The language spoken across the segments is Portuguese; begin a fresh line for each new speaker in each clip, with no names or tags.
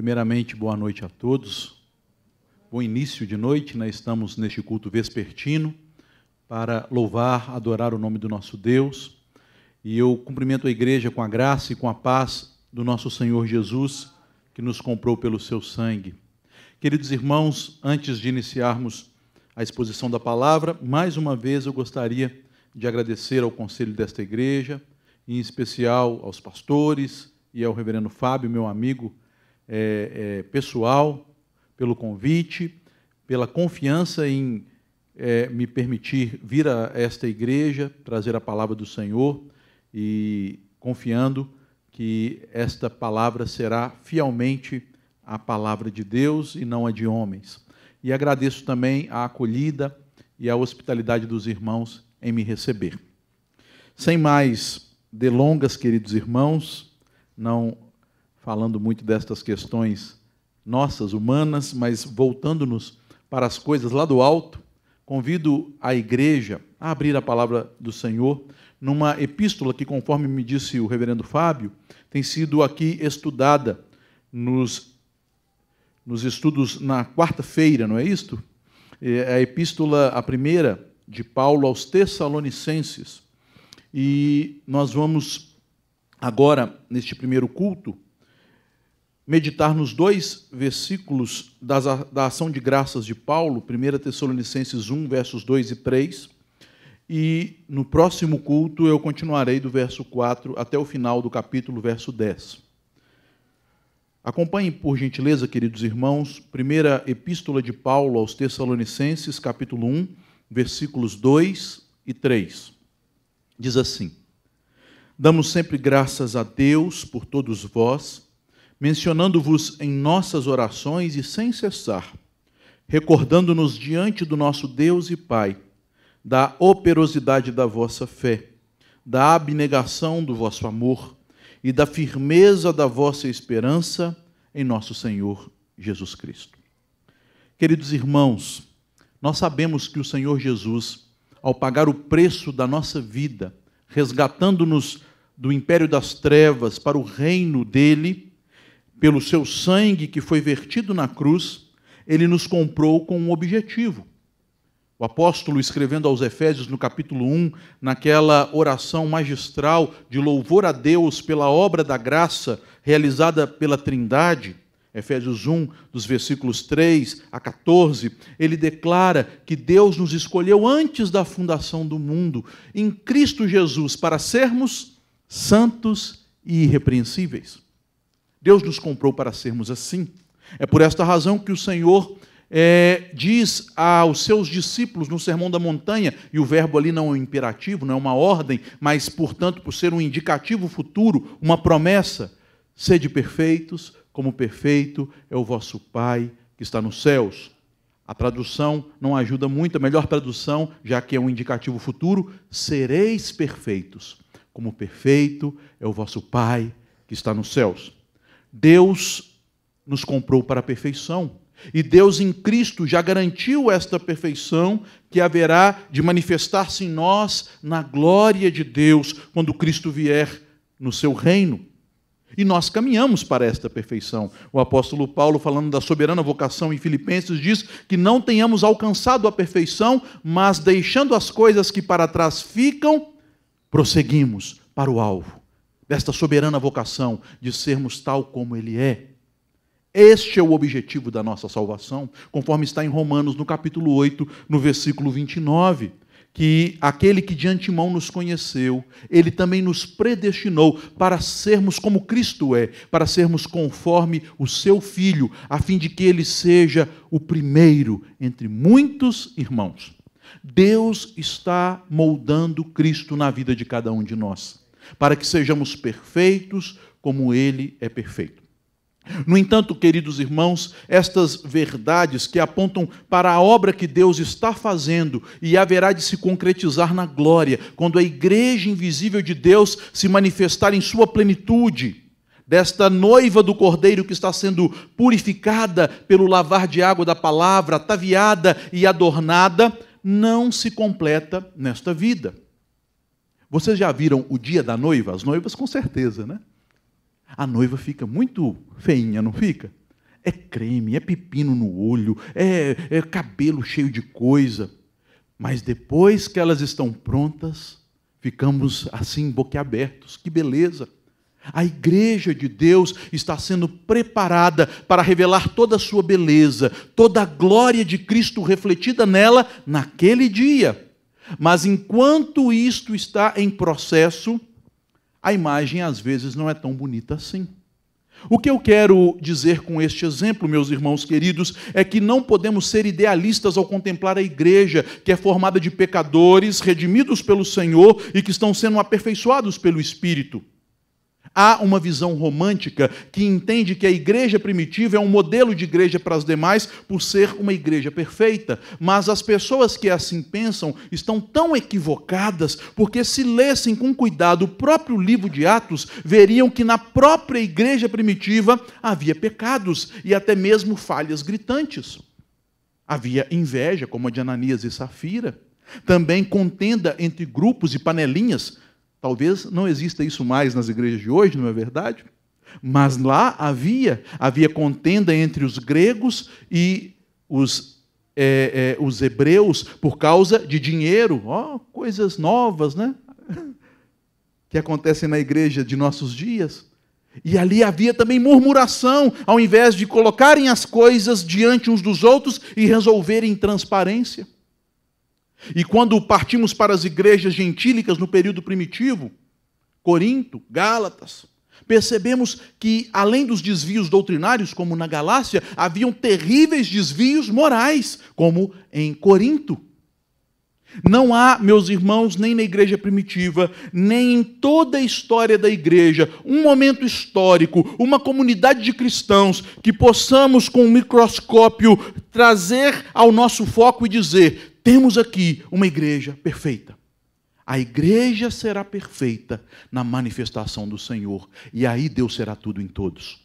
Primeiramente, boa noite a todos. Bom início de noite, Nós né? estamos neste culto vespertino para louvar, adorar o nome do nosso Deus. E eu cumprimento a igreja com a graça e com a paz do nosso Senhor Jesus, que nos comprou pelo seu sangue. Queridos irmãos, antes de iniciarmos a exposição da palavra, mais uma vez eu gostaria de agradecer ao conselho desta igreja, em especial aos pastores e ao reverendo Fábio, meu amigo é, é, pessoal, pelo convite, pela confiança em é, me permitir vir a esta igreja, trazer a palavra do Senhor e confiando que esta palavra será fielmente a palavra de Deus e não a de homens. E agradeço também a acolhida e a hospitalidade dos irmãos em me receber. Sem mais delongas, queridos irmãos, não falando muito destas questões nossas, humanas, mas voltando-nos para as coisas lá do alto, convido a igreja a abrir a palavra do Senhor numa epístola que, conforme me disse o reverendo Fábio, tem sido aqui estudada nos, nos estudos na quarta-feira, não é isto? É a epístola, a primeira, de Paulo aos Tessalonicenses. E nós vamos agora, neste primeiro culto, meditar nos dois versículos das, da ação de graças de Paulo, 1 Tessalonicenses 1, versos 2 e 3. E no próximo culto eu continuarei do verso 4 até o final do capítulo, verso 10. Acompanhem, por gentileza, queridos irmãos, primeira epístola de Paulo aos Tessalonicenses, capítulo 1, versículos 2 e 3. Diz assim: Damos sempre graças a Deus por todos vós mencionando-vos em nossas orações e sem cessar, recordando-nos diante do nosso Deus e Pai, da operosidade da vossa fé, da abnegação do vosso amor e da firmeza da vossa esperança em nosso Senhor Jesus Cristo. Queridos irmãos, nós sabemos que o Senhor Jesus, ao pagar o preço da nossa vida, resgatando-nos do império das trevas para o reino dele, pelo seu sangue que foi vertido na cruz, ele nos comprou com um objetivo. O apóstolo, escrevendo aos Efésios no capítulo 1, naquela oração magistral de louvor a Deus pela obra da graça realizada pela Trindade, Efésios 1, dos versículos 3 a 14, ele declara que Deus nos escolheu antes da fundação do mundo, em Cristo Jesus, para sermos santos e irrepreensíveis. Deus nos comprou para sermos assim. É por esta razão que o Senhor é, diz aos seus discípulos no Sermão da Montanha, e o verbo ali não é um imperativo, não é uma ordem, mas, portanto, por ser um indicativo futuro, uma promessa: sede perfeitos, como perfeito é o vosso Pai que está nos céus. A tradução não ajuda muito, a melhor tradução, já que é um indicativo futuro, sereis perfeitos, como perfeito é o vosso Pai que está nos céus. Deus nos comprou para a perfeição. E Deus em Cristo já garantiu esta perfeição que haverá de manifestar-se em nós na glória de Deus quando Cristo vier no seu reino. E nós caminhamos para esta perfeição. O apóstolo Paulo, falando da soberana vocação em Filipenses, diz que não tenhamos alcançado a perfeição, mas deixando as coisas que para trás ficam, prosseguimos para o alvo desta soberana vocação de sermos tal como Ele é. Este é o objetivo da nossa salvação, conforme está em Romanos, no capítulo 8, no versículo 29, que aquele que de antemão nos conheceu, ele também nos predestinou para sermos como Cristo é, para sermos conforme o seu Filho, a fim de que ele seja o primeiro entre muitos irmãos. Deus está moldando Cristo na vida de cada um de nós para que sejamos perfeitos como Ele é perfeito. No entanto, queridos irmãos, estas verdades que apontam para a obra que Deus está fazendo e haverá de se concretizar na glória, quando a igreja invisível de Deus se manifestar em sua plenitude, desta noiva do cordeiro que está sendo purificada pelo lavar de água da palavra, ataviada e adornada, não se completa nesta vida. Vocês já viram o dia da noiva? As noivas, com certeza, né? A noiva fica muito feinha, não fica? É creme, é pepino no olho, é, é cabelo cheio de coisa. Mas depois que elas estão prontas, ficamos assim boquiabertos. Que beleza! A igreja de Deus está sendo preparada para revelar toda a sua beleza, toda a glória de Cristo refletida nela naquele dia. Mas enquanto isto está em processo, a imagem às vezes não é tão bonita assim. O que eu quero dizer com este exemplo, meus irmãos queridos, é que não podemos ser idealistas ao contemplar a igreja, que é formada de pecadores redimidos pelo Senhor e que estão sendo aperfeiçoados pelo Espírito. Há uma visão romântica que entende que a igreja primitiva é um modelo de igreja para as demais por ser uma igreja perfeita, mas as pessoas que assim pensam estão tão equivocadas porque, se lessem com cuidado o próprio livro de Atos, veriam que na própria igreja primitiva havia pecados e até mesmo falhas gritantes. Havia inveja, como a de Ananias e Safira, também contenda entre grupos e panelinhas Talvez não exista isso mais nas igrejas de hoje, não é verdade? Mas lá havia, havia contenda entre os gregos e os, é, é, os hebreus por causa de dinheiro, oh, coisas novas, né? Que acontecem na igreja de nossos dias. E ali havia também murmuração, ao invés de colocarem as coisas diante uns dos outros e resolverem transparência. E quando partimos para as igrejas gentílicas no período primitivo, Corinto, Gálatas, percebemos que, além dos desvios doutrinários, como na Galácia, haviam terríveis desvios morais, como em Corinto. Não há, meus irmãos, nem na igreja primitiva, nem em toda a história da igreja, um momento histórico, uma comunidade de cristãos que possamos, com um microscópio, trazer ao nosso foco e dizer: temos aqui uma igreja perfeita. A igreja será perfeita na manifestação do Senhor, e aí Deus será tudo em todos.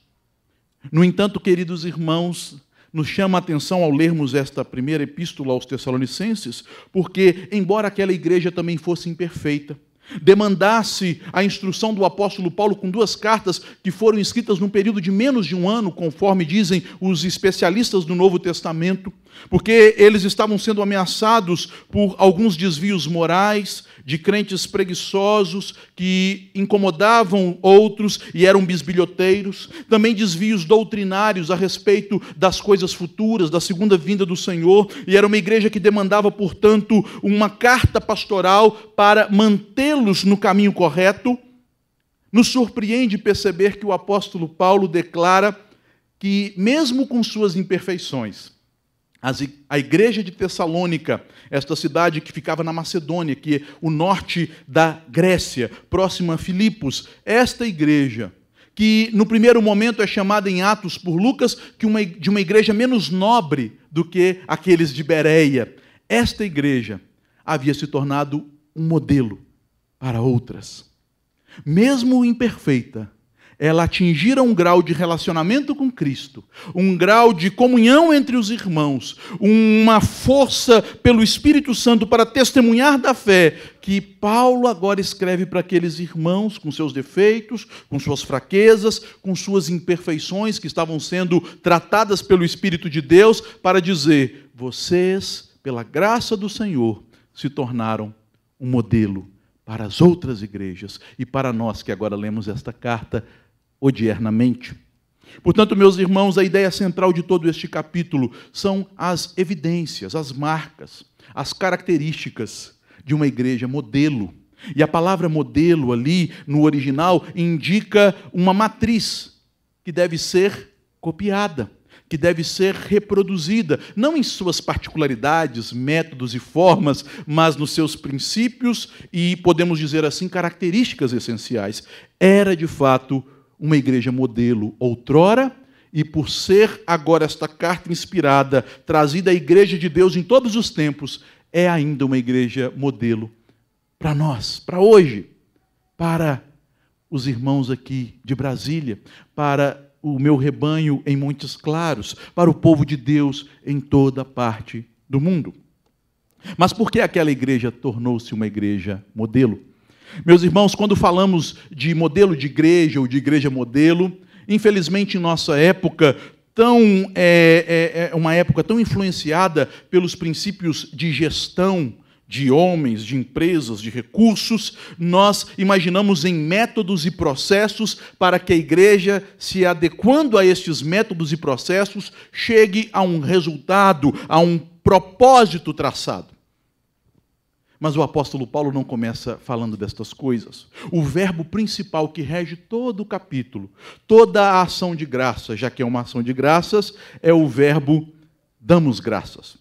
No entanto, queridos irmãos, nos chama a atenção ao lermos esta primeira epístola aos Tessalonicenses, porque, embora aquela igreja também fosse imperfeita, demandasse a instrução do apóstolo Paulo com duas cartas que foram escritas num período de menos de um ano, conforme dizem os especialistas do Novo Testamento, porque eles estavam sendo ameaçados por alguns desvios morais, de crentes preguiçosos que incomodavam outros e eram bisbilhoteiros, também desvios doutrinários a respeito das coisas futuras, da segunda vinda do Senhor, e era uma igreja que demandava, portanto, uma carta pastoral para mantê-los no caminho correto. Nos surpreende perceber que o apóstolo Paulo declara que, mesmo com suas imperfeições, a igreja de Tessalônica, esta cidade que ficava na Macedônia, que é o norte da Grécia, próxima a Filipos, esta igreja, que no primeiro momento é chamada em Atos por Lucas de uma igreja menos nobre do que aqueles de Bereia, esta igreja havia se tornado um modelo para outras. Mesmo imperfeita, ela atingira um grau de relacionamento com Cristo, um grau de comunhão entre os irmãos, uma força pelo Espírito Santo para testemunhar da fé, que Paulo agora escreve para aqueles irmãos com seus defeitos, com suas fraquezas, com suas imperfeições que estavam sendo tratadas pelo Espírito de Deus, para dizer: vocês, pela graça do Senhor, se tornaram um modelo para as outras igrejas e para nós que agora lemos esta carta odiernamente. Portanto, meus irmãos, a ideia central de todo este capítulo são as evidências, as marcas, as características de uma igreja modelo. E a palavra modelo ali no original indica uma matriz que deve ser copiada, que deve ser reproduzida, não em suas particularidades, métodos e formas, mas nos seus princípios e, podemos dizer assim, características essenciais. Era de fato uma igreja modelo outrora, e por ser agora esta carta inspirada, trazida à igreja de Deus em todos os tempos, é ainda uma igreja modelo para nós, para hoje, para os irmãos aqui de Brasília, para o meu rebanho em Montes Claros, para o povo de Deus em toda parte do mundo. Mas por que aquela igreja tornou-se uma igreja modelo? Meus irmãos, quando falamos de modelo de igreja ou de igreja modelo, infelizmente em nossa época, tão, é, é, é uma época tão influenciada pelos princípios de gestão, de homens, de empresas, de recursos, nós imaginamos em métodos e processos para que a igreja, se adequando a estes métodos e processos, chegue a um resultado, a um propósito traçado. Mas o apóstolo Paulo não começa falando destas coisas. O verbo principal que rege todo o capítulo, toda a ação de graça, já que é uma ação de graças, é o verbo damos graças.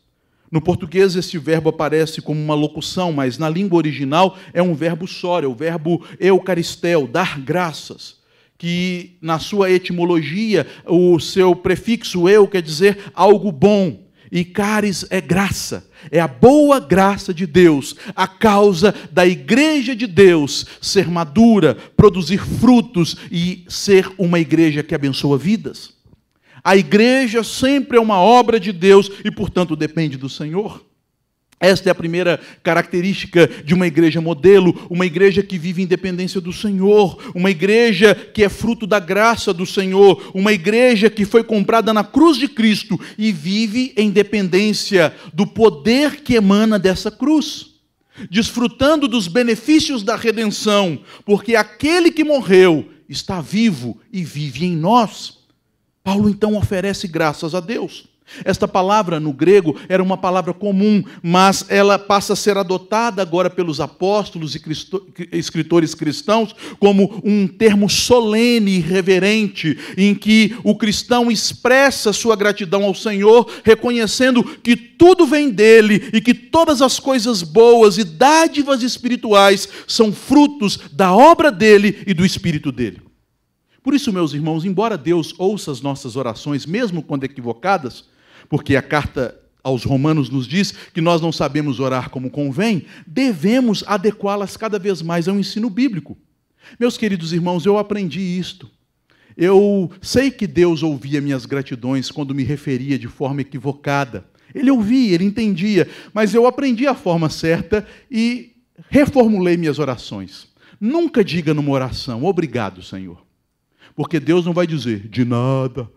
No português, esse verbo aparece como uma locução, mas na língua original é um verbo só, é o verbo eucaristel, dar graças, que na sua etimologia, o seu prefixo eu quer dizer algo bom, e caris é graça, é a boa graça de Deus, a causa da igreja de Deus ser madura, produzir frutos e ser uma igreja que abençoa vidas. A igreja sempre é uma obra de Deus e, portanto, depende do Senhor. Esta é a primeira característica de uma igreja modelo, uma igreja que vive independência do Senhor, uma igreja que é fruto da graça do Senhor, uma igreja que foi comprada na cruz de Cristo e vive em dependência do poder que emana dessa cruz, desfrutando dos benefícios da redenção, porque aquele que morreu está vivo e vive em nós. Paulo então oferece graças a Deus. Esta palavra no grego era uma palavra comum, mas ela passa a ser adotada agora pelos apóstolos e escritores cristãos como um termo solene e reverente, em que o cristão expressa sua gratidão ao Senhor, reconhecendo que tudo vem dele e que todas as coisas boas e dádivas espirituais são frutos da obra dele e do espírito dele. Por isso, meus irmãos, embora Deus ouça as nossas orações, mesmo quando equivocadas, porque a carta aos Romanos nos diz que nós não sabemos orar como convém, devemos adequá-las cada vez mais ao ensino bíblico. Meus queridos irmãos, eu aprendi isto. Eu sei que Deus ouvia minhas gratidões quando me referia de forma equivocada. Ele ouvia, ele entendia, mas eu aprendi a forma certa e reformulei minhas orações. Nunca diga numa oração, obrigado, Senhor. Porque Deus não vai dizer de nada,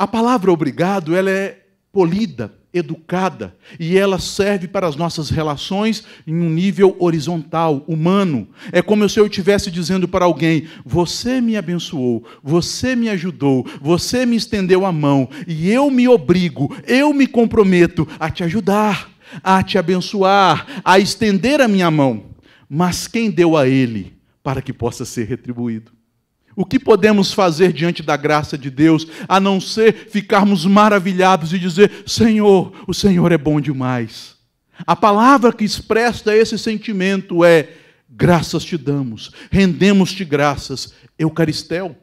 a palavra obrigado, ela é polida, educada, e ela serve para as nossas relações em um nível horizontal, humano. É como se eu estivesse dizendo para alguém: Você me abençoou, você me ajudou, você me estendeu a mão, e eu me obrigo, eu me comprometo a te ajudar, a te abençoar, a estender a minha mão. Mas quem deu a ele para que possa ser retribuído? O que podemos fazer diante da graça de Deus, a não ser ficarmos maravilhados e dizer: Senhor, o Senhor é bom demais. A palavra que expressa esse sentimento é: graças te damos, rendemos-te graças, Eucaristel.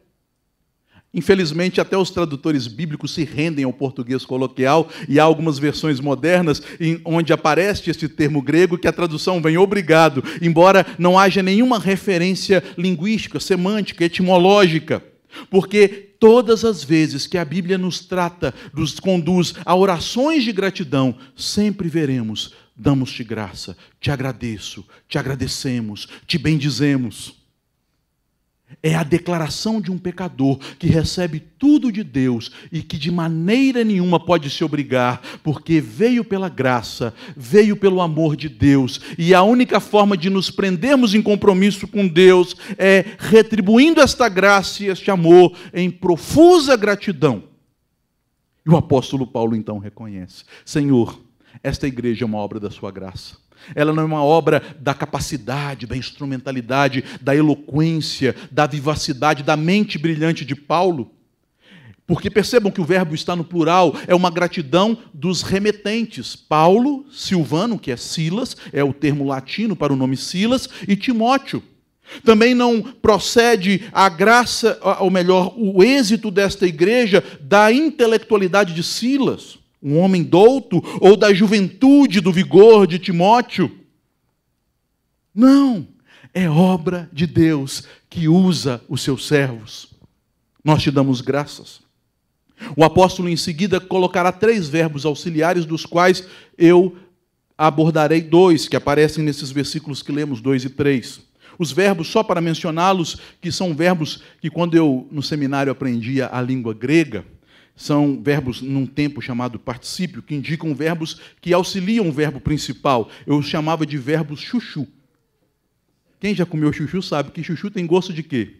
Infelizmente, até os tradutores bíblicos se rendem ao português coloquial e há algumas versões modernas em, onde aparece este termo grego que a tradução vem obrigado, embora não haja nenhuma referência linguística, semântica, etimológica. Porque todas as vezes que a Bíblia nos trata, nos conduz a orações de gratidão, sempre veremos: damos-te graça, te agradeço, te agradecemos, te bendizemos é a declaração de um pecador que recebe tudo de Deus e que de maneira nenhuma pode se obrigar, porque veio pela graça, veio pelo amor de Deus, e a única forma de nos prendermos em compromisso com Deus é retribuindo esta graça e este amor em profusa gratidão. E o apóstolo Paulo então reconhece: Senhor, esta igreja é uma obra da sua graça ela não é uma obra da capacidade, da instrumentalidade, da eloquência, da vivacidade, da mente brilhante de Paulo. Porque percebam que o verbo está no plural, é uma gratidão dos remetentes. Paulo, Silvano, que é Silas, é o termo latino para o nome Silas, e Timóteo. Também não procede a graça, ou melhor, o êxito desta igreja da intelectualidade de Silas um homem douto ou da juventude, do vigor de Timóteo. Não, é obra de Deus que usa os seus servos. Nós te damos graças. O apóstolo em seguida colocará três verbos auxiliares, dos quais eu abordarei dois, que aparecem nesses versículos que lemos, dois e três. Os verbos, só para mencioná-los, que são verbos que, quando eu no seminário aprendia a língua grega, são verbos num tempo chamado particípio, que indicam verbos que auxiliam o verbo principal. Eu chamava de verbos chuchu. Quem já comeu chuchu sabe que chuchu tem gosto de quê?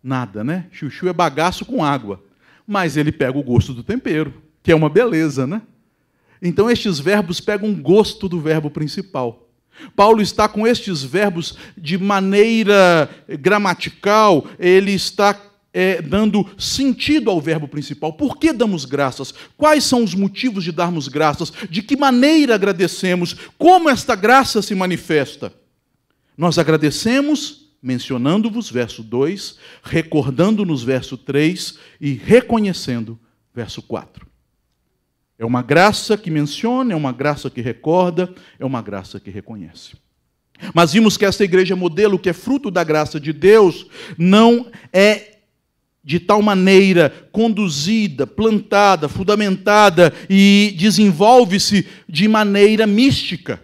Nada, né? Chuchu é bagaço com água. Mas ele pega o gosto do tempero, que é uma beleza, né? Então estes verbos pegam gosto do verbo principal. Paulo está com estes verbos de maneira gramatical, ele está é, dando sentido ao verbo principal. Por que damos graças? Quais são os motivos de darmos graças? De que maneira agradecemos? Como esta graça se manifesta? Nós agradecemos mencionando-vos, verso 2, recordando-nos, verso 3, e reconhecendo, verso 4. É uma graça que menciona, é uma graça que recorda, é uma graça que reconhece. Mas vimos que essa igreja é modelo, que é fruto da graça de Deus, não é de tal maneira conduzida, plantada, fundamentada e desenvolve-se de maneira mística.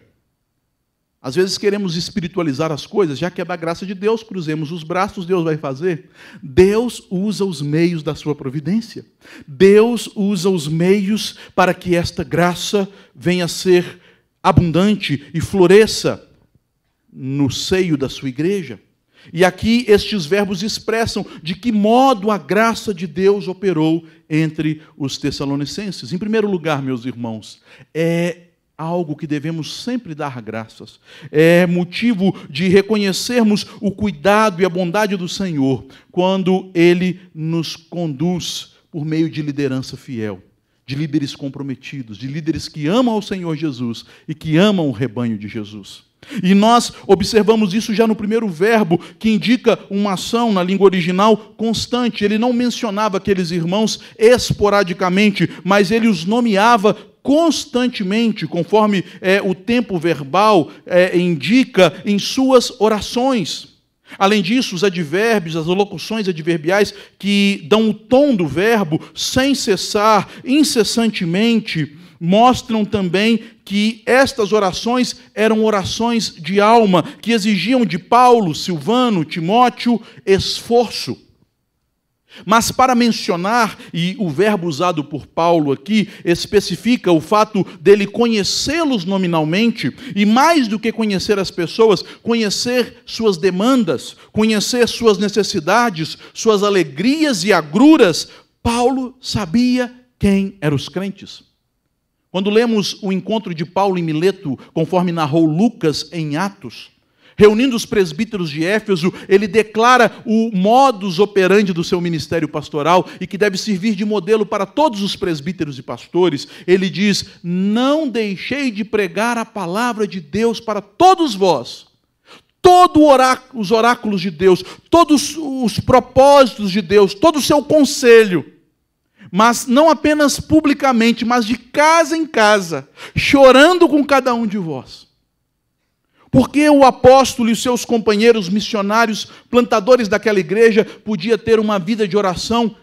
Às vezes queremos espiritualizar as coisas, já que é da graça de Deus, cruzemos os braços, Deus vai fazer. Deus usa os meios da sua providência. Deus usa os meios para que esta graça venha a ser abundante e floresça no seio da sua igreja. E aqui estes verbos expressam de que modo a graça de Deus operou entre os Tessalonicenses. Em primeiro lugar, meus irmãos, é algo que devemos sempre dar graças. É motivo de reconhecermos o cuidado e a bondade do Senhor quando ele nos conduz por meio de liderança fiel, de líderes comprometidos, de líderes que amam ao Senhor Jesus e que amam o rebanho de Jesus. E nós observamos isso já no primeiro verbo, que indica uma ação na língua original constante. Ele não mencionava aqueles irmãos esporadicamente, mas ele os nomeava constantemente, conforme é, o tempo verbal é, indica, em suas orações. Além disso, os advérbios, as locuções adverbiais que dão o tom do verbo sem cessar, incessantemente, mostram também que estas orações eram orações de alma, que exigiam de Paulo, Silvano, Timóteo esforço. Mas para mencionar, e o verbo usado por Paulo aqui especifica o fato dele conhecê-los nominalmente, e mais do que conhecer as pessoas, conhecer suas demandas, conhecer suas necessidades, suas alegrias e agruras, Paulo sabia quem eram os crentes. Quando lemos o encontro de Paulo em Mileto, conforme narrou Lucas em Atos, reunindo os presbíteros de Éfeso, ele declara o modus operandi do seu ministério pastoral e que deve servir de modelo para todos os presbíteros e pastores. Ele diz: Não deixei de pregar a palavra de Deus para todos vós. Todos os oráculos de Deus, todos os propósitos de Deus, todo o seu conselho, mas não apenas publicamente, mas de casa em casa, chorando com cada um de vós. Porque o apóstolo e os seus companheiros missionários, plantadores daquela igreja, podia ter uma vida de oração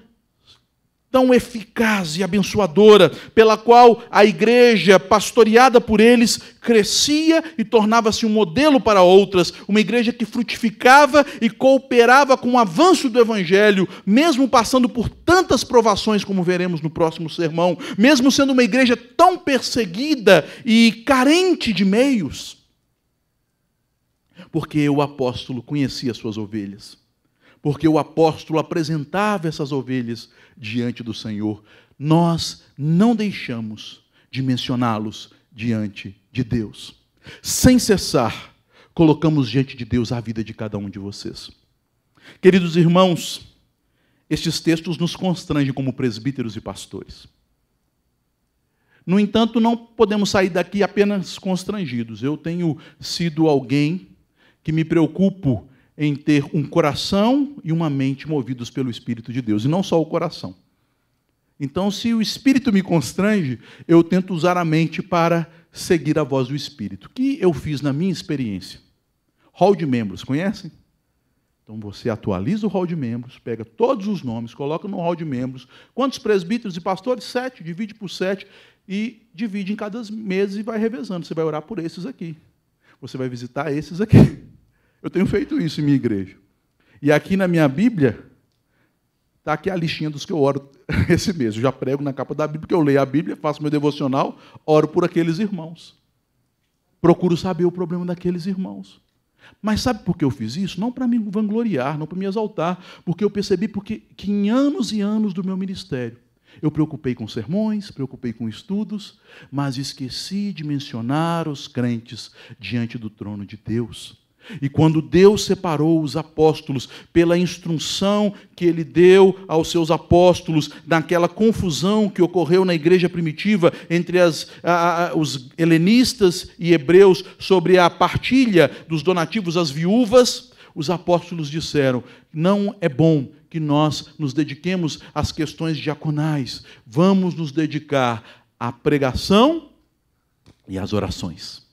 tão eficaz e abençoadora, pela qual a igreja, pastoreada por eles, crescia e tornava-se um modelo para outras, uma igreja que frutificava e cooperava com o avanço do evangelho, mesmo passando por tantas provações como veremos no próximo sermão, mesmo sendo uma igreja tão perseguida e carente de meios. Porque o apóstolo conhecia suas ovelhas porque o apóstolo apresentava essas ovelhas diante do Senhor. Nós não deixamos de mencioná-los diante de Deus. Sem cessar, colocamos diante de Deus a vida de cada um de vocês. Queridos irmãos, estes textos nos constrangem como presbíteros e pastores. No entanto, não podemos sair daqui apenas constrangidos. Eu tenho sido alguém que me preocupo em ter um coração e uma mente movidos pelo Espírito de Deus, e não só o coração. Então, se o Espírito me constrange, eu tento usar a mente para seguir a voz do Espírito, que eu fiz na minha experiência. Hall de membros, conhecem? Então você atualiza o hall de membros, pega todos os nomes, coloca no hall de membros. Quantos presbíteros e pastores? Sete, divide por sete e divide em cada mês e vai revezando. Você vai orar por esses aqui. Você vai visitar esses aqui. Eu tenho feito isso em minha igreja. E aqui na minha Bíblia, está aqui a listinha dos que eu oro esse mês. Eu já prego na capa da Bíblia, porque eu leio a Bíblia, faço meu devocional, oro por aqueles irmãos. Procuro saber o problema daqueles irmãos. Mas sabe por que eu fiz isso? Não para me vangloriar, não para me exaltar, porque eu percebi porque, que em anos e anos do meu ministério, eu preocupei com sermões, preocupei com estudos, mas esqueci de mencionar os crentes diante do trono de Deus. E quando Deus separou os apóstolos pela instrução que ele deu aos seus apóstolos, naquela confusão que ocorreu na igreja primitiva entre as, a, a, os helenistas e hebreus sobre a partilha dos donativos às viúvas, os apóstolos disseram: não é bom que nós nos dediquemos às questões diaconais, vamos nos dedicar à pregação e às orações.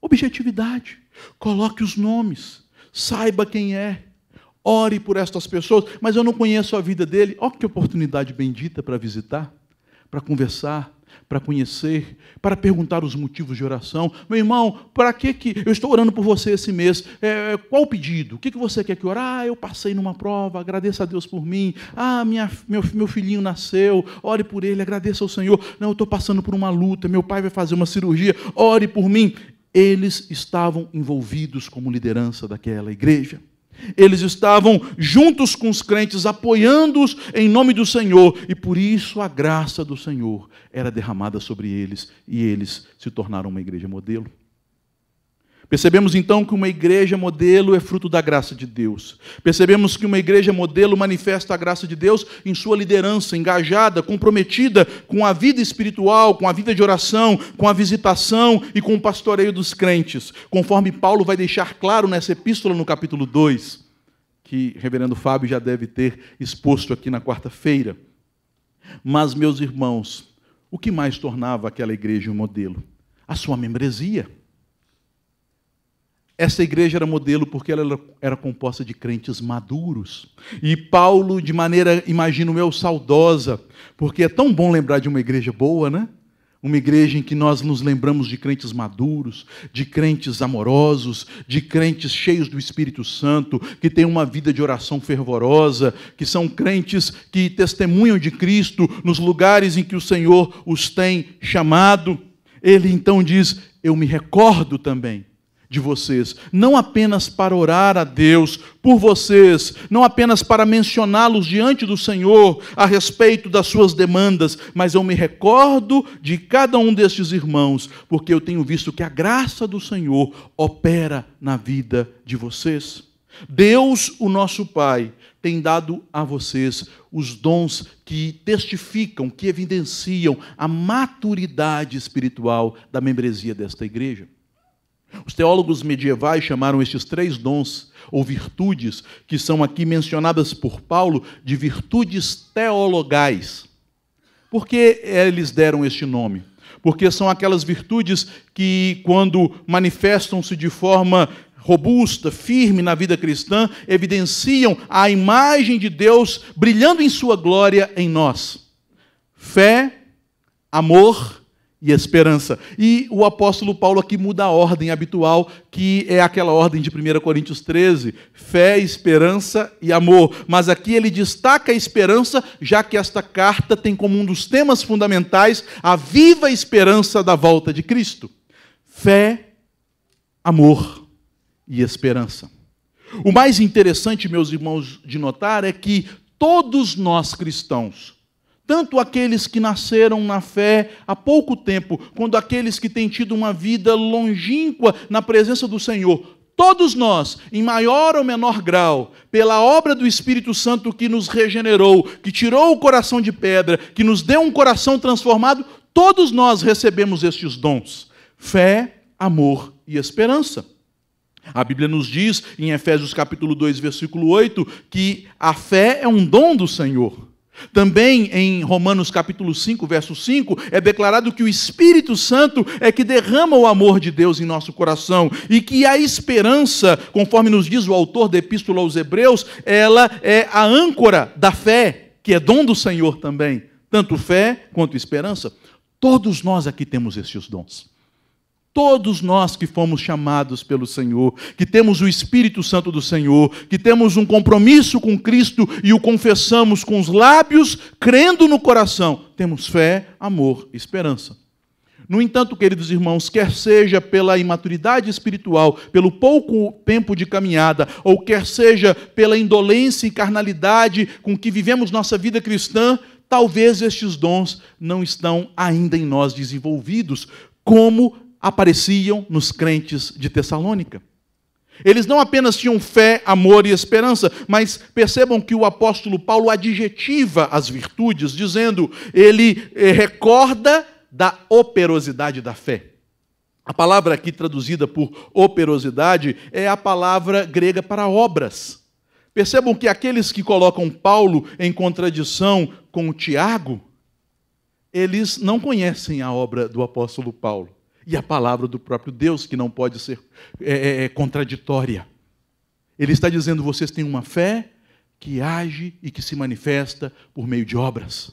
Objetividade. Coloque os nomes, saiba quem é, ore por estas pessoas, mas eu não conheço a vida dele. Olha que oportunidade bendita para visitar, para conversar, para conhecer, para perguntar os motivos de oração. Meu irmão, para que, que eu estou orando por você esse mês? É, qual o pedido? O que, que você quer que orar? Ah, eu passei numa prova, agradeça a Deus por mim. Ah, minha, meu, meu filhinho nasceu, ore por ele, agradeça ao Senhor. Não, eu estou passando por uma luta, meu pai vai fazer uma cirurgia, ore por mim eles estavam envolvidos como liderança daquela igreja. Eles estavam juntos com os crentes, apoiando-os em nome do Senhor, e por isso a graça do Senhor era derramada sobre eles, e eles se tornaram uma igreja modelo. Percebemos então que uma igreja modelo é fruto da graça de Deus. Percebemos que uma igreja modelo manifesta a graça de Deus em sua liderança, engajada, comprometida com a vida espiritual, com a vida de oração, com a visitação e com o pastoreio dos crentes, conforme Paulo vai deixar claro nessa epístola no capítulo 2, que reverendo Fábio já deve ter exposto aqui na quarta-feira. Mas, meus irmãos, o que mais tornava aquela igreja um modelo? A sua membresia. Essa igreja era modelo porque ela era composta de crentes maduros. E Paulo, de maneira, imagino eu, saudosa, porque é tão bom lembrar de uma igreja boa, né? Uma igreja em que nós nos lembramos de crentes maduros, de crentes amorosos, de crentes cheios do Espírito Santo, que têm uma vida de oração fervorosa, que são crentes que testemunham de Cristo nos lugares em que o Senhor os tem chamado. Ele então diz: Eu me recordo também de vocês, não apenas para orar a Deus por vocês, não apenas para mencioná-los diante do Senhor a respeito das suas demandas, mas eu me recordo de cada um destes irmãos, porque eu tenho visto que a graça do Senhor opera na vida de vocês. Deus, o nosso Pai, tem dado a vocês os dons que testificam, que evidenciam a maturidade espiritual da membresia desta igreja. Os teólogos medievais chamaram estes três dons ou virtudes, que são aqui mencionadas por Paulo, de virtudes teologais. Por que eles deram este nome? Porque são aquelas virtudes que, quando manifestam-se de forma robusta, firme na vida cristã, evidenciam a imagem de Deus brilhando em sua glória em nós. Fé, amor, e esperança. E o apóstolo Paulo aqui muda a ordem habitual, que é aquela ordem de 1 Coríntios 13: fé, esperança e amor. Mas aqui ele destaca a esperança, já que esta carta tem como um dos temas fundamentais a viva esperança da volta de Cristo. Fé, amor e esperança. O mais interessante, meus irmãos, de notar é que todos nós cristãos, tanto aqueles que nasceram na fé há pouco tempo, quanto aqueles que têm tido uma vida longínqua na presença do Senhor. Todos nós, em maior ou menor grau, pela obra do Espírito Santo que nos regenerou, que tirou o coração de pedra, que nos deu um coração transformado, todos nós recebemos estes dons: fé, amor e esperança. A Bíblia nos diz, em Efésios capítulo 2, versículo 8, que a fé é um dom do Senhor. Também em Romanos capítulo 5, verso 5, é declarado que o Espírito Santo é que derrama o amor de Deus em nosso coração e que a esperança, conforme nos diz o autor da Epístola aos Hebreus, ela é a âncora da fé, que é dom do Senhor também, tanto fé quanto esperança. Todos nós aqui temos estes dons. Todos nós que fomos chamados pelo Senhor, que temos o Espírito Santo do Senhor, que temos um compromisso com Cristo e o confessamos com os lábios, crendo no coração, temos fé, amor, esperança. No entanto, queridos irmãos, quer seja pela imaturidade espiritual, pelo pouco tempo de caminhada, ou quer seja pela indolência e carnalidade com que vivemos nossa vida cristã, talvez estes dons não estão ainda em nós desenvolvidos, como apareciam nos crentes de Tessalônica. Eles não apenas tinham fé, amor e esperança, mas percebam que o apóstolo Paulo adjetiva as virtudes, dizendo, ele eh, recorda da operosidade da fé. A palavra aqui traduzida por operosidade é a palavra grega para obras. Percebam que aqueles que colocam Paulo em contradição com Tiago, eles não conhecem a obra do apóstolo Paulo e a palavra do próprio Deus, que não pode ser é, é, é, contraditória. Ele está dizendo: vocês têm uma fé que age e que se manifesta por meio de obras.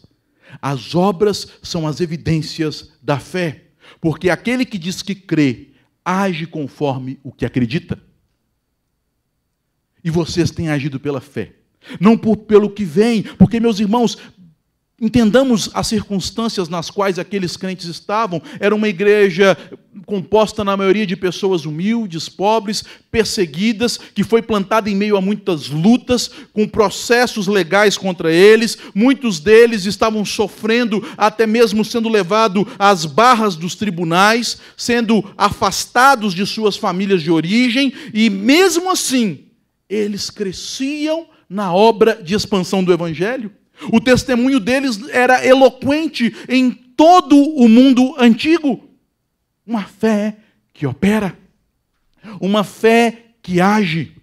As obras são as evidências da fé, porque aquele que diz que crê age conforme o que acredita. E vocês têm agido pela fé, não por, pelo que vem, porque, meus irmãos, Entendamos as circunstâncias nas quais aqueles crentes estavam. Era uma igreja composta, na maioria, de pessoas humildes, pobres, perseguidas, que foi plantada em meio a muitas lutas, com processos legais contra eles. Muitos deles estavam sofrendo, até mesmo sendo levados às barras dos tribunais, sendo afastados de suas famílias de origem, e mesmo assim, eles cresciam na obra de expansão do Evangelho. O testemunho deles era eloquente em todo o mundo antigo. Uma fé que opera, uma fé que age,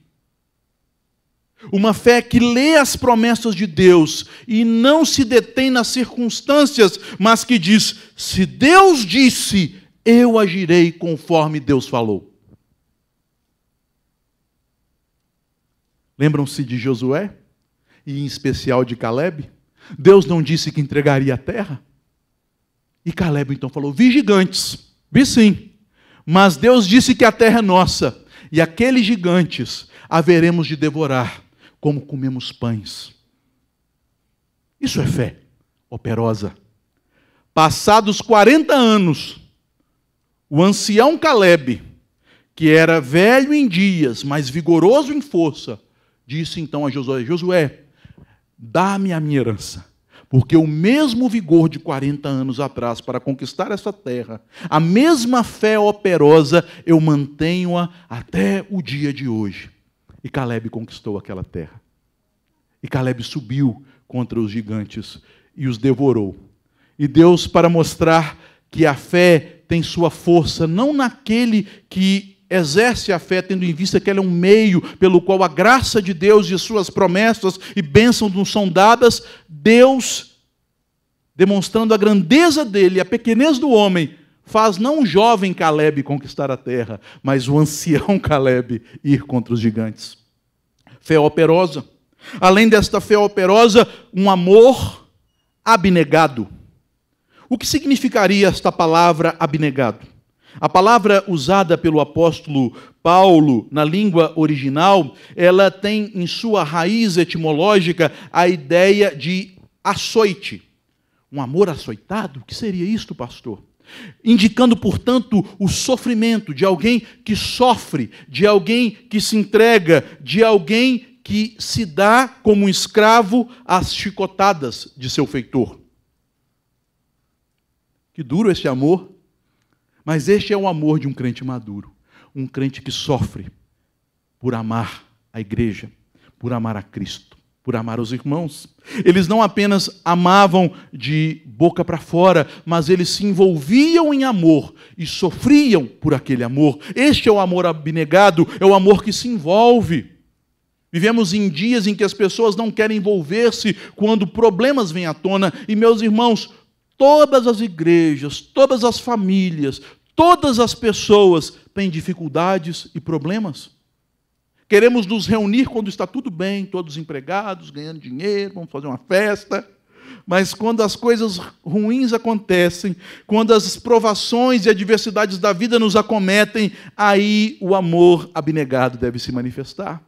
uma fé que lê as promessas de Deus e não se detém nas circunstâncias, mas que diz: se Deus disse, eu agirei conforme Deus falou. Lembram-se de Josué? e em especial de Caleb? Deus não disse que entregaria a terra? E Caleb então falou: Vi gigantes, vi sim, mas Deus disse que a terra é nossa, e aqueles gigantes haveremos de devorar, como comemos pães. Isso é fé operosa. Passados 40 anos, o ancião Caleb, que era velho em dias, mas vigoroso em força, disse então a Josué: Josué, Dá-me a minha herança. Porque o mesmo vigor de 40 anos atrás para conquistar essa terra, a mesma fé operosa, eu mantenho-a até o dia de hoje. E Caleb conquistou aquela terra. E Caleb subiu contra os gigantes e os devorou. E Deus, para mostrar que a fé tem sua força não naquele que Exerce a fé tendo em vista que ela é um meio pelo qual a graça de Deus e suas promessas e bênçãos nos são dadas. Deus, demonstrando a grandeza dele e a pequenez do homem, faz não o jovem Caleb conquistar a terra, mas o ancião Caleb ir contra os gigantes. Fé operosa. Além desta fé operosa, um amor abnegado. O que significaria esta palavra abnegado? A palavra usada pelo apóstolo Paulo na língua original, ela tem em sua raiz etimológica a ideia de açoite. Um amor açoitado? O que seria isto, pastor? Indicando, portanto, o sofrimento de alguém que sofre, de alguém que se entrega, de alguém que se dá como escravo às chicotadas de seu feitor. Que duro esse amor mas este é o amor de um crente maduro, um crente que sofre por amar a igreja, por amar a Cristo, por amar os irmãos. Eles não apenas amavam de boca para fora, mas eles se envolviam em amor e sofriam por aquele amor. Este é o amor abnegado, é o amor que se envolve. Vivemos em dias em que as pessoas não querem envolver-se quando problemas vêm à tona, e meus irmãos, todas as igrejas, todas as famílias, todas as pessoas têm dificuldades e problemas. Queremos nos reunir quando está tudo bem, todos empregados, ganhando dinheiro, vamos fazer uma festa. Mas quando as coisas ruins acontecem, quando as provações e adversidades da vida nos acometem, aí o amor abnegado deve se manifestar.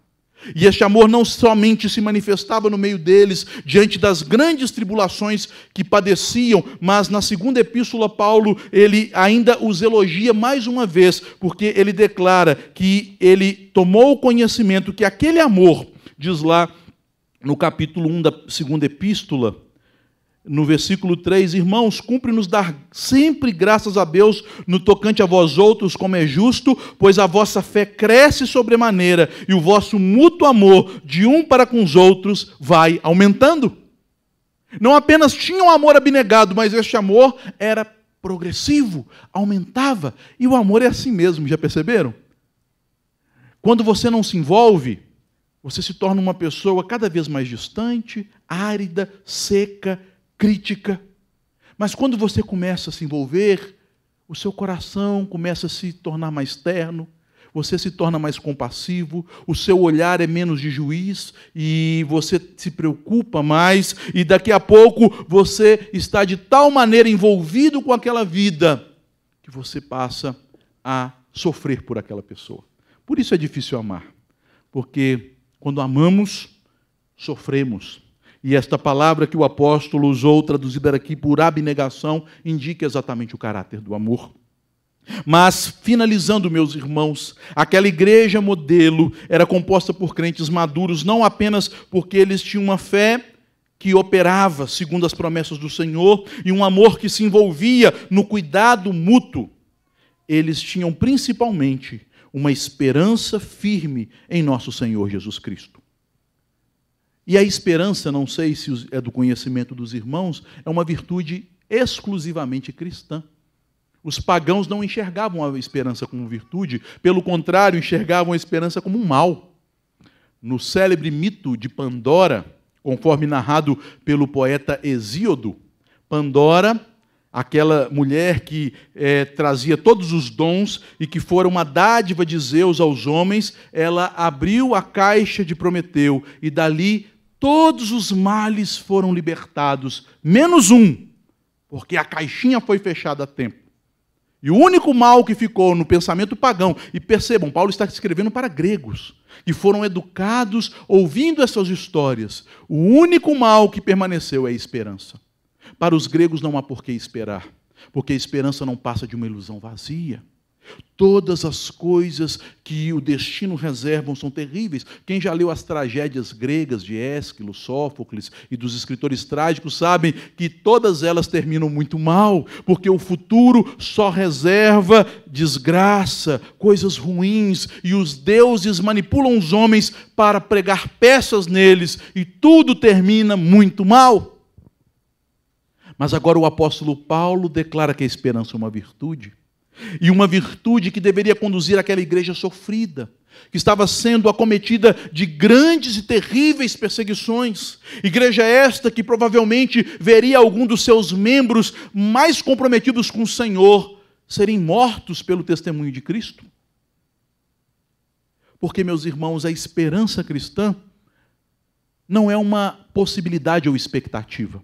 E este amor não somente se manifestava no meio deles, diante das grandes tribulações que padeciam, mas na segunda epístola, Paulo, ele ainda os elogia mais uma vez, porque ele declara que ele tomou conhecimento que aquele amor, diz lá no capítulo 1 da segunda epístola, no versículo 3, irmãos, cumpre-nos dar sempre graças a Deus no tocante a vós outros, como é justo, pois a vossa fé cresce sobremaneira e o vosso mútuo amor de um para com os outros vai aumentando. Não apenas tinham um amor abnegado, mas este amor era progressivo, aumentava. E o amor é assim mesmo, já perceberam? Quando você não se envolve, você se torna uma pessoa cada vez mais distante, árida, seca, crítica. Mas quando você começa a se envolver, o seu coração começa a se tornar mais terno, você se torna mais compassivo, o seu olhar é menos de juiz e você se preocupa mais, e daqui a pouco você está de tal maneira envolvido com aquela vida que você passa a sofrer por aquela pessoa. Por isso é difícil amar, porque quando amamos, sofremos. E esta palavra que o apóstolo usou, traduzida aqui por abnegação, indica exatamente o caráter do amor. Mas, finalizando, meus irmãos, aquela igreja modelo era composta por crentes maduros, não apenas porque eles tinham uma fé que operava segundo as promessas do Senhor e um amor que se envolvia no cuidado mútuo. Eles tinham principalmente uma esperança firme em nosso Senhor Jesus Cristo. E a esperança, não sei se é do conhecimento dos irmãos, é uma virtude exclusivamente cristã. Os pagãos não enxergavam a esperança como virtude, pelo contrário, enxergavam a esperança como um mal. No célebre mito de Pandora, conforme narrado pelo poeta Hesíodo, Pandora, aquela mulher que é, trazia todos os dons e que fora uma dádiva de Zeus aos homens, ela abriu a caixa de Prometeu e dali todos os males foram libertados, menos um, porque a caixinha foi fechada a tempo. E o único mal que ficou no pensamento pagão, e percebam, Paulo está escrevendo para gregos, que foram educados ouvindo essas histórias. O único mal que permaneceu é a esperança. Para os gregos não há por que esperar, porque a esperança não passa de uma ilusão vazia. Todas as coisas que o destino reservam são terríveis. Quem já leu as tragédias gregas de Ésquilo, Sófocles e dos escritores trágicos sabem que todas elas terminam muito mal, porque o futuro só reserva desgraça, coisas ruins, e os deuses manipulam os homens para pregar peças neles, e tudo termina muito mal. Mas agora o apóstolo Paulo declara que a esperança é uma virtude e uma virtude que deveria conduzir aquela igreja sofrida, que estava sendo acometida de grandes e terríveis perseguições. Igreja esta que provavelmente veria algum dos seus membros mais comprometidos com o Senhor serem mortos pelo testemunho de Cristo. Porque, meus irmãos, a esperança cristã não é uma possibilidade ou expectativa.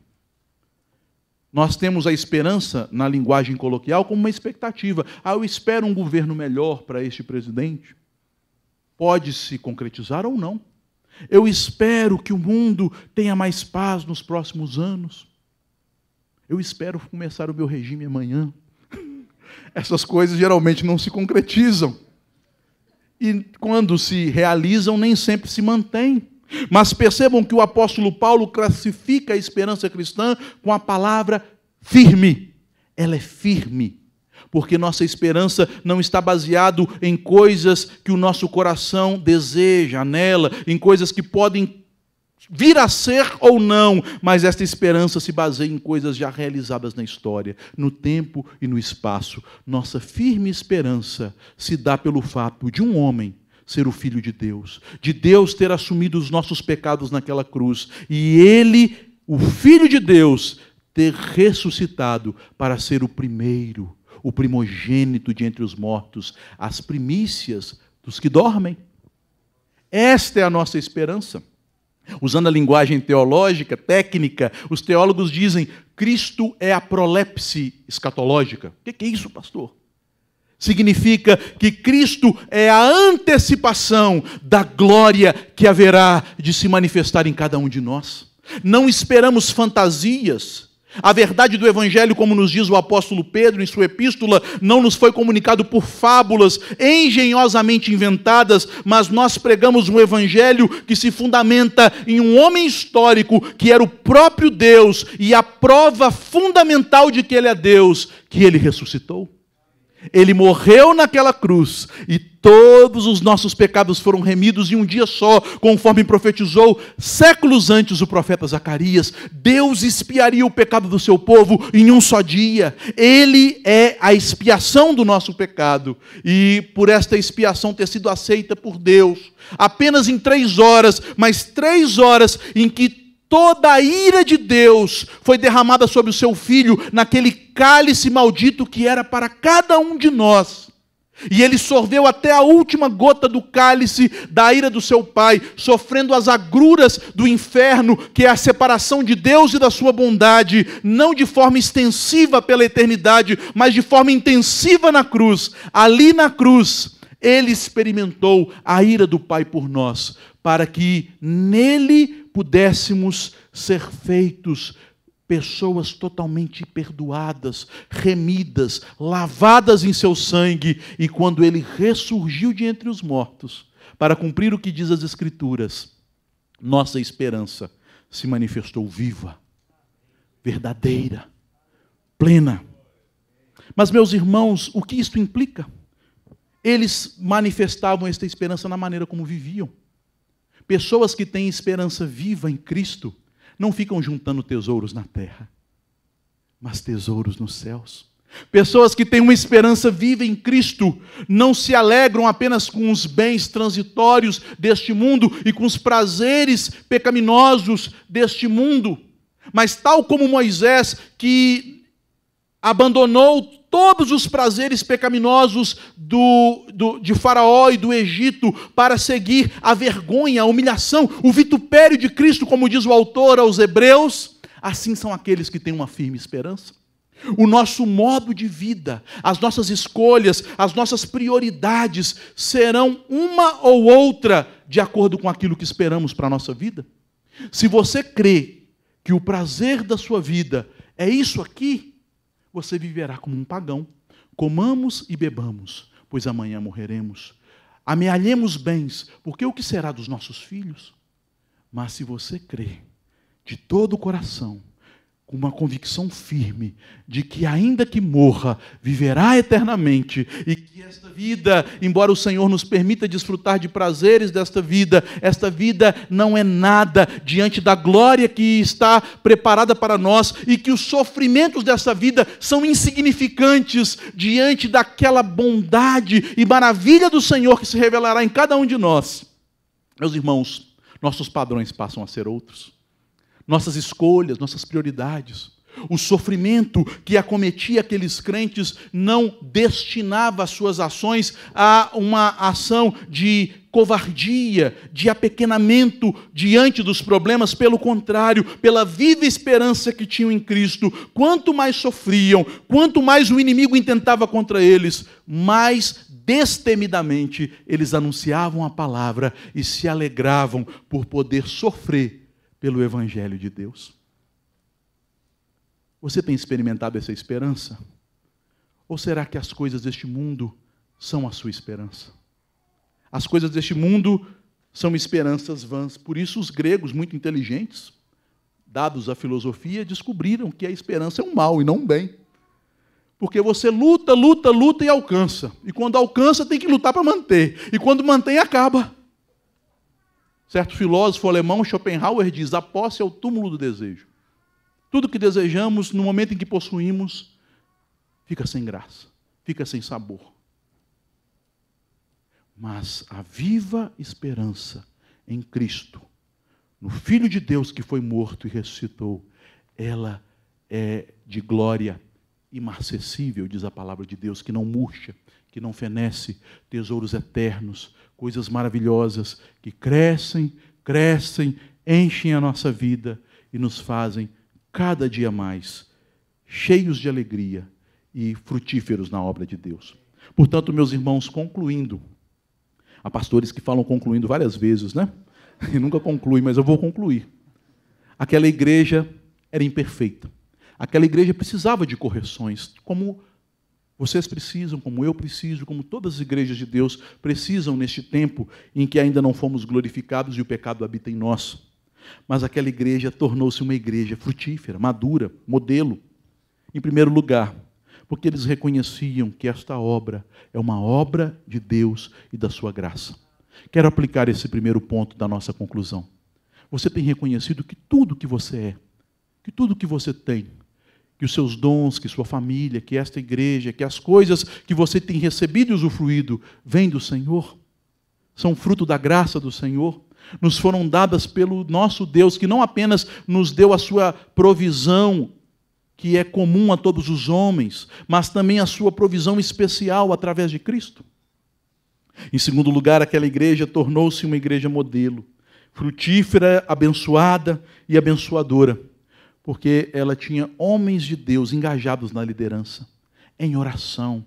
Nós temos a esperança, na linguagem coloquial, como uma expectativa. Ah, eu espero um governo melhor para este presidente. Pode se concretizar ou não. Eu espero que o mundo tenha mais paz nos próximos anos. Eu espero começar o meu regime amanhã. Essas coisas geralmente não se concretizam. E quando se realizam, nem sempre se mantêm. Mas percebam que o apóstolo Paulo classifica a esperança cristã com a palavra firme. Ela é firme, porque nossa esperança não está baseado em coisas que o nosso coração deseja, anela, em coisas que podem vir a ser ou não, mas esta esperança se baseia em coisas já realizadas na história, no tempo e no espaço. Nossa firme esperança se dá pelo fato de um homem ser o Filho de Deus, de Deus ter assumido os nossos pecados naquela cruz, e Ele, o Filho de Deus, ter ressuscitado para ser o primeiro, o primogênito de entre os mortos, as primícias dos que dormem. Esta é a nossa esperança. Usando a linguagem teológica, técnica, os teólogos dizem: Cristo é a prolepse escatológica. O que é isso, pastor? Significa que Cristo é a antecipação da glória que haverá de se manifestar em cada um de nós. Não esperamos fantasias. A verdade do Evangelho, como nos diz o apóstolo Pedro em sua epístola, não nos foi comunicado por fábulas engenhosamente inventadas, mas nós pregamos um Evangelho que se fundamenta em um homem histórico que era o próprio Deus e a prova fundamental de que ele é Deus, que ele ressuscitou. Ele morreu naquela cruz e todos os nossos pecados foram remidos em um dia só, conforme profetizou séculos antes o profeta Zacarias. Deus expiaria o pecado do seu povo em um só dia. Ele é a expiação do nosso pecado. E por esta expiação ter sido aceita por Deus, apenas em três horas, mas três horas em que toda a ira de Deus foi derramada sobre o seu filho naquele cálice maldito que era para cada um de nós. E ele sorveu até a última gota do cálice da ira do seu pai, sofrendo as agruras do inferno, que é a separação de Deus e da sua bondade, não de forma extensiva pela eternidade, mas de forma intensiva na cruz. Ali na cruz, ele experimentou a ira do pai por nós, para que nele pudéssemos ser feitos pessoas totalmente perdoadas, remidas, lavadas em seu sangue, e quando ele ressurgiu de entre os mortos, para cumprir o que diz as Escrituras, nossa esperança se manifestou viva, verdadeira, plena. Mas, meus irmãos, o que isto implica? Eles manifestavam esta esperança na maneira como viviam. Pessoas que têm esperança viva em Cristo não ficam juntando tesouros na terra, mas tesouros nos céus. Pessoas que têm uma esperança viva em Cristo não se alegram apenas com os bens transitórios deste mundo e com os prazeres pecaminosos deste mundo, mas, tal como Moisés, que abandonou todos os prazeres pecaminosos do, do, de Faraó e do Egito para seguir a vergonha, a humilhação, o vitupério de Cristo, como diz o autor aos Hebreus, assim são aqueles que têm uma firme esperança. O nosso modo de vida, as nossas escolhas, as nossas prioridades serão uma ou outra de acordo com aquilo que esperamos para a nossa vida? Se você crê que o prazer da sua vida é isso aqui, você viverá como um pagão. Comamos e bebamos, pois amanhã morreremos. Amealhemos bens, porque o que será dos nossos filhos? Mas se você crê de todo o coração com uma convicção firme de que, ainda que morra, viverá eternamente e que esta vida, embora o Senhor nos permita desfrutar de prazeres desta vida, esta vida não é nada diante da glória que está preparada para nós e que os sofrimentos desta vida são insignificantes diante daquela bondade e maravilha do Senhor que se revelará em cada um de nós. Meus irmãos, nossos padrões passam a ser outros nossas escolhas, nossas prioridades. O sofrimento que acometia aqueles crentes não destinava suas ações a uma ação de covardia, de apequenamento diante dos problemas, pelo contrário, pela viva esperança que tinham em Cristo, quanto mais sofriam, quanto mais o inimigo intentava contra eles, mais destemidamente eles anunciavam a palavra e se alegravam por poder sofrer pelo Evangelho de Deus. Você tem experimentado essa esperança? Ou será que as coisas deste mundo são a sua esperança? As coisas deste mundo são esperanças vãs. Por isso, os gregos, muito inteligentes, dados à filosofia, descobriram que a esperança é um mal e não um bem. Porque você luta, luta, luta e alcança. E quando alcança, tem que lutar para manter. E quando mantém, acaba. Certo filósofo alemão, Schopenhauer, diz: a posse é o túmulo do desejo. Tudo que desejamos, no momento em que possuímos, fica sem graça, fica sem sabor. Mas a viva esperança em Cristo, no Filho de Deus que foi morto e ressuscitou, ela é de glória imarcessível, diz a palavra de Deus, que não murcha que não fenece, tesouros eternos, coisas maravilhosas que crescem, crescem, enchem a nossa vida e nos fazem cada dia mais cheios de alegria e frutíferos na obra de Deus. Portanto, meus irmãos, concluindo, há pastores que falam concluindo várias vezes, né? E nunca conclui, mas eu vou concluir. Aquela igreja era imperfeita. Aquela igreja precisava de correções, como vocês precisam, como eu preciso, como todas as igrejas de Deus precisam neste tempo em que ainda não fomos glorificados e o pecado habita em nós. Mas aquela igreja tornou-se uma igreja frutífera, madura, modelo. Em primeiro lugar, porque eles reconheciam que esta obra é uma obra de Deus e da sua graça. Quero aplicar esse primeiro ponto da nossa conclusão. Você tem reconhecido que tudo que você é, que tudo que você tem, que os seus dons, que sua família, que esta igreja, que as coisas que você tem recebido e usufruído vêm do Senhor, são fruto da graça do Senhor, nos foram dadas pelo nosso Deus, que não apenas nos deu a sua provisão, que é comum a todos os homens, mas também a sua provisão especial através de Cristo. Em segundo lugar, aquela igreja tornou-se uma igreja modelo, frutífera, abençoada e abençoadora porque ela tinha homens de Deus engajados na liderança, em oração,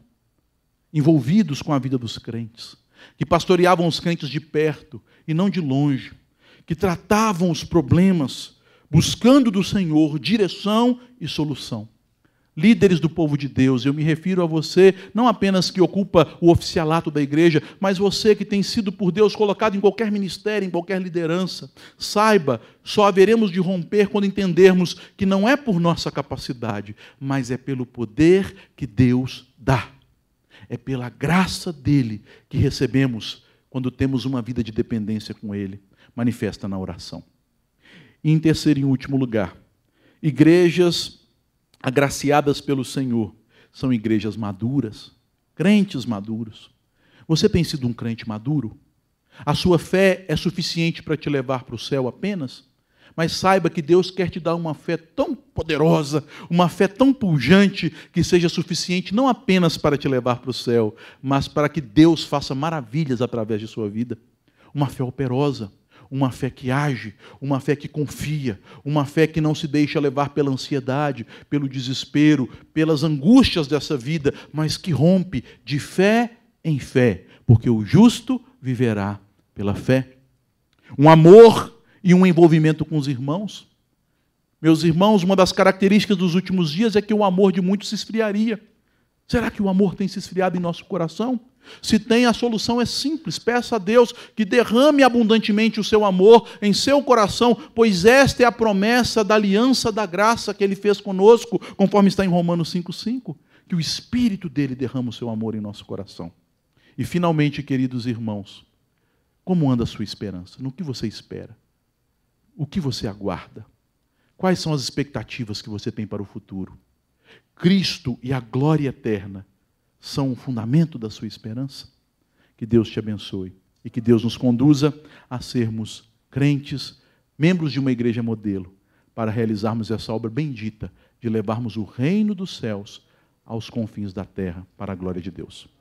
envolvidos com a vida dos crentes, que pastoreavam os crentes de perto e não de longe, que tratavam os problemas, buscando do Senhor direção e solução líderes do povo de Deus. Eu me refiro a você, não apenas que ocupa o oficialato da igreja, mas você que tem sido por Deus colocado em qualquer ministério, em qualquer liderança. Saiba, só haveremos de romper quando entendermos que não é por nossa capacidade, mas é pelo poder que Deus dá. É pela graça dele que recebemos quando temos uma vida de dependência com ele, manifesta na oração. E em terceiro e último lugar, igrejas agraciadas pelo Senhor são igrejas maduras, crentes maduros. Você tem sido um crente maduro? A sua fé é suficiente para te levar para o céu apenas? Mas saiba que Deus quer te dar uma fé tão poderosa, uma fé tão pujante, que seja suficiente não apenas para te levar para o céu, mas para que Deus faça maravilhas através de sua vida. Uma fé operosa, uma fé que age, uma fé que confia, uma fé que não se deixa levar pela ansiedade, pelo desespero, pelas angústias dessa vida, mas que rompe de fé em fé, porque o justo viverá pela fé. Um amor e um envolvimento com os irmãos. Meus irmãos, uma das características dos últimos dias é que o amor de muitos se esfriaria. Será que o amor tem se esfriado em nosso coração? Se tem, a solução é simples. Peça a Deus que derrame abundantemente o seu amor em seu coração, pois esta é a promessa da aliança da graça que ele fez conosco, conforme está em Romanos 5,5, que o Espírito dele derrama o seu amor em nosso coração. E finalmente, queridos irmãos, como anda a sua esperança? No que você espera? O que você aguarda? Quais são as expectativas que você tem para o futuro? Cristo e a glória eterna são o fundamento da sua esperança. Que Deus te abençoe e que Deus nos conduza a sermos crentes, membros de uma igreja modelo, para realizarmos essa obra bendita de levarmos o reino dos céus aos confins da terra, para a glória de Deus.